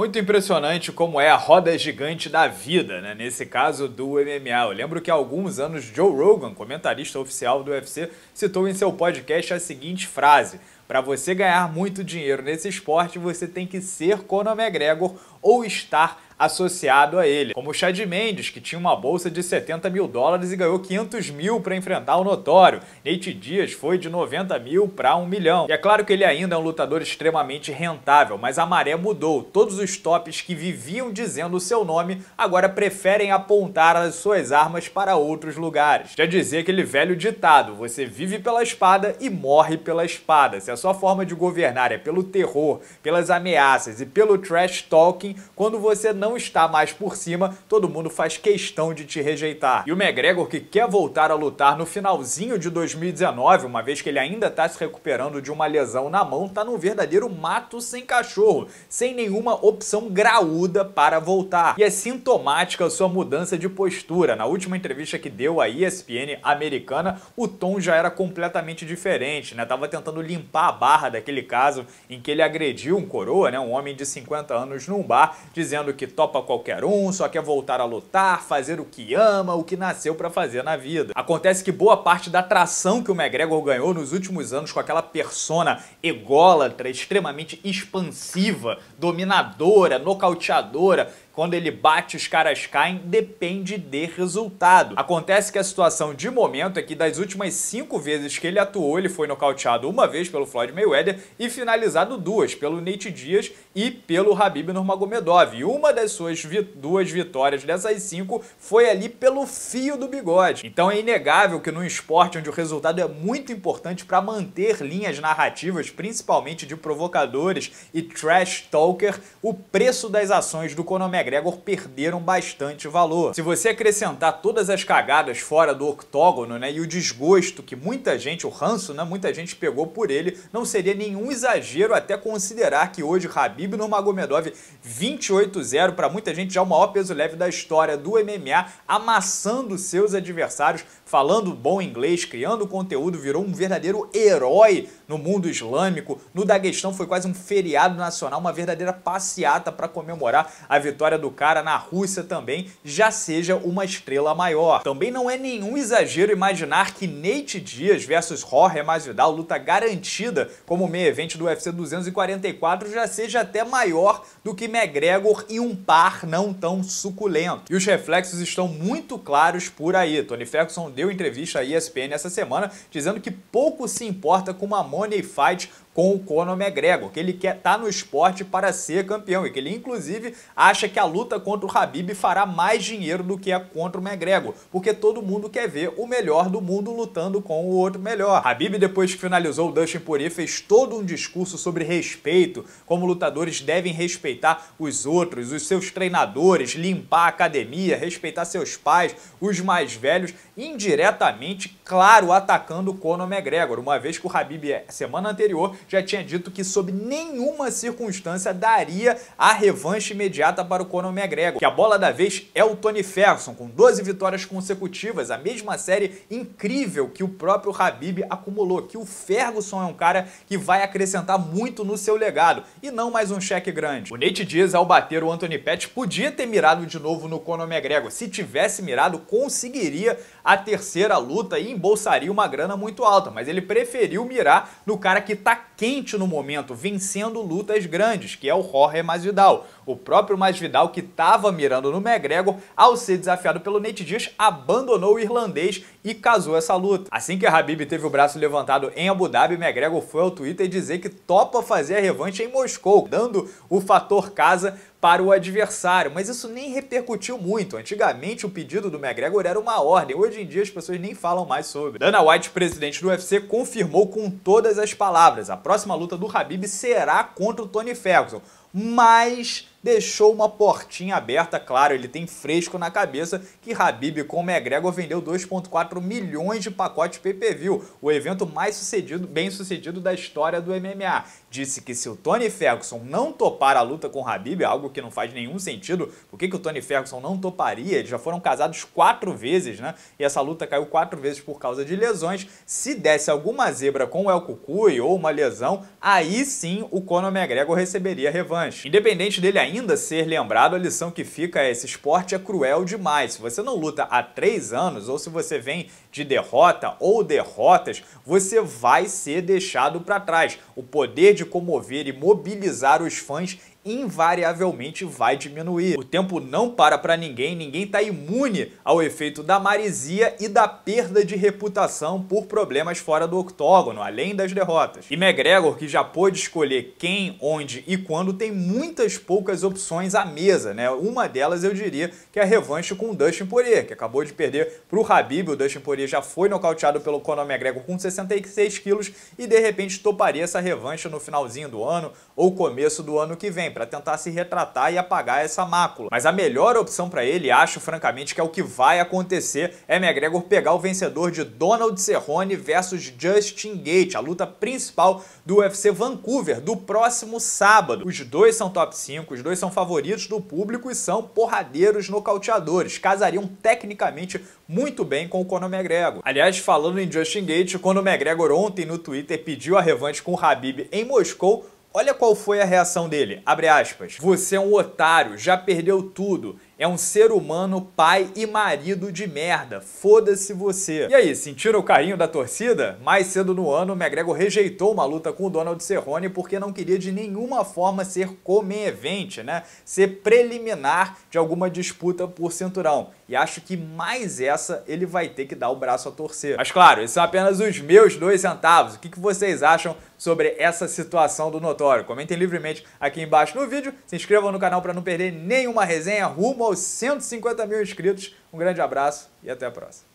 muito impressionante como é a roda gigante da vida, né? Nesse caso do MMA. Eu lembro que há alguns anos Joe Rogan, comentarista oficial do UFC, citou em seu podcast a seguinte frase: para você ganhar muito dinheiro nesse esporte, você tem que ser Conor McGregor ou estar associado a ele, como o Chad Mendes, que tinha uma bolsa de 70 mil dólares e ganhou 500 mil para enfrentar o notório. Nate Diaz foi de 90 mil para 1 milhão. E é claro que ele ainda é um lutador extremamente rentável, mas a maré mudou. Todos os tops que viviam dizendo o seu nome agora preferem apontar as suas armas para outros lugares. Já dizia aquele velho ditado, você vive pela espada e morre pela espada. Se a sua forma de governar é pelo terror, pelas ameaças e pelo trash talking, quando você não não está mais por cima, todo mundo faz questão de te rejeitar. E o McGregor, que quer voltar a lutar no finalzinho de 2019, uma vez que ele ainda está se recuperando de uma lesão na mão, tá num verdadeiro mato sem cachorro, sem nenhuma opção graúda para voltar. E é sintomática a sua mudança de postura. Na última entrevista que deu à ESPN americana, o tom já era completamente diferente, né? Tava tentando limpar a barra daquele caso em que ele agrediu um coroa, né? Um homem de 50 anos num bar, dizendo que topa qualquer um, só quer voltar a lutar, fazer o que ama, o que nasceu para fazer na vida. Acontece que boa parte da atração que o McGregor ganhou nos últimos anos com aquela persona ególatra, extremamente expansiva, dominadora, nocauteadora, quando ele bate os caras caem, depende de resultado. Acontece que a situação de momento é que das últimas cinco vezes que ele atuou, ele foi nocauteado uma vez pelo Floyd Mayweather e finalizado duas, pelo Nate Diaz e pelo Habib Nurmagomedov. E uma das suas vi duas vitórias dessas cinco foi ali pelo fio do bigode. Então é inegável que num esporte onde o resultado é muito importante para manter linhas narrativas, principalmente de provocadores e trash talker, o preço das ações do Conomega McGregor perderam bastante valor. Se você acrescentar todas as cagadas fora do octógono, né, e o desgosto que muita gente, o ranço, né, muita gente pegou por ele, não seria nenhum exagero até considerar que hoje Khabib Nurmagomedov 28-0, para muita gente já é o maior peso leve da história do MMA, amassando seus adversários, falando bom inglês, criando conteúdo, virou um verdadeiro herói no mundo islâmico. No Daguestão foi quase um feriado nacional, uma verdadeira passeata para comemorar a vitória do cara na Rússia também já seja uma estrela maior. Também não é nenhum exagero imaginar que Nate Diaz versus Jorge Masvidal, luta garantida como meio evento do UFC 244, já seja até maior do que McGregor e um par não tão suculento. E os reflexos estão muito claros por aí. Tony Ferguson deu entrevista à ESPN essa semana dizendo que pouco se importa com uma money fight com o Conor McGregor, que ele quer estar tá no esporte para ser campeão e que ele inclusive acha que a luta contra o Habib fará mais dinheiro do que a contra o McGregor, porque todo mundo quer ver o melhor do mundo lutando com o outro melhor. Habib depois que finalizou o Dustin Poirier fez todo um discurso sobre respeito, como lutadores devem respeitar os outros, os seus treinadores, limpar a academia, respeitar seus pais, os mais velhos, indiretamente, claro, atacando o Conor McGregor, uma vez que o Habib semana anterior já tinha dito que sob nenhuma circunstância daria a revanche imediata para o Conor McGregor, que a bola da vez é o Tony Ferguson, com 12 vitórias consecutivas, a mesma série incrível que o próprio Habib acumulou, que o Ferguson é um cara que vai acrescentar muito no seu legado, e não mais um cheque grande. O Nate Diaz, ao bater o Anthony Pettis, podia ter mirado de novo no Conor McGregor, se tivesse mirado, conseguiria a terceira luta e embolsaria uma grana muito alta, mas ele preferiu mirar no cara que tá quente no momento, vencendo lutas grandes, que é o Jorge Masvidal. O próprio Masvidal, que estava mirando no McGregor, ao ser desafiado pelo Nate Diaz, abandonou o irlandês e casou essa luta. Assim que Habib teve o braço levantado em Abu Dhabi, McGregor foi ao Twitter dizer que topa fazer a revanche em Moscou, dando o fator casa para o adversário, mas isso nem repercutiu muito. Antigamente, o pedido do McGregor era uma ordem, hoje em dia as pessoas nem falam mais sobre. Dana White, presidente do UFC, confirmou com todas as palavras: a próxima luta do Habib será contra o Tony Ferguson, mas deixou uma portinha aberta, claro, ele tem fresco na cabeça que Habib com McGregor vendeu 2.4 milhões de pacotes pay-per-view, o evento mais sucedido, bem sucedido da história do MMA. Disse que se o Tony Ferguson não topar a luta com Habib, algo que não faz nenhum sentido, por que, que o Tony Ferguson não toparia? Eles já foram casados quatro vezes, né? E essa luta caiu quatro vezes por causa de lesões. Se desse alguma zebra com o El Cucuy ou uma lesão, aí sim o Conor McGregor receberia revanche. Independente dele ainda, ainda ser lembrado, a lição que fica é: esse esporte é cruel demais. Se você não luta há três anos, ou se você vem de derrota ou derrotas, você vai ser deixado para trás. O poder de comover e mobilizar os fãs invariavelmente vai diminuir. O tempo não para para ninguém, ninguém está imune ao efeito da maresia e da perda de reputação por problemas fora do octógono, além das derrotas. E McGregor, que já pôde escolher quem, onde e quando, tem muitas poucas opções à mesa, né? Uma delas eu diria que é a revanche com o Dustin Poirier, que acabou de perder para o Habib, o Dustin Poirier já foi nocauteado pelo Conor McGregor com 66 quilos e de repente toparia essa revanche no finalzinho do ano ou começo do ano que vem para tentar se retratar e apagar essa mácula. Mas a melhor opção para ele, acho francamente que é o que vai acontecer, é McGregor pegar o vencedor de Donald Cerrone versus Justin Gate, a luta principal do UFC Vancouver do próximo sábado. Os dois são top 5, os dois são favoritos do público e são porradeiros nocauteadores, casariam tecnicamente muito bem com o Conor McGregor. Aliás, falando em Justin Gate, quando o McGregor ontem no Twitter pediu a revanche com o Habib em Moscou, Olha qual foi a reação dele, abre aspas. Você é um otário, já perdeu tudo, é um ser humano, pai e marido de merda. Foda-se você. E aí, sentiram o carinho da torcida? Mais cedo no ano, McGregor rejeitou uma luta com o Donald Cerrone porque não queria de nenhuma forma ser comevente, né? Ser preliminar de alguma disputa por cinturão. E acho que mais essa ele vai ter que dar o braço a torcer. Mas claro, esses são apenas os meus dois centavos. O que vocês acham sobre essa situação do Notório? Comentem livremente aqui embaixo no vídeo, se inscrevam no canal para não perder nenhuma resenha rumo ao aos 150 mil inscritos. Um grande abraço e até a próxima.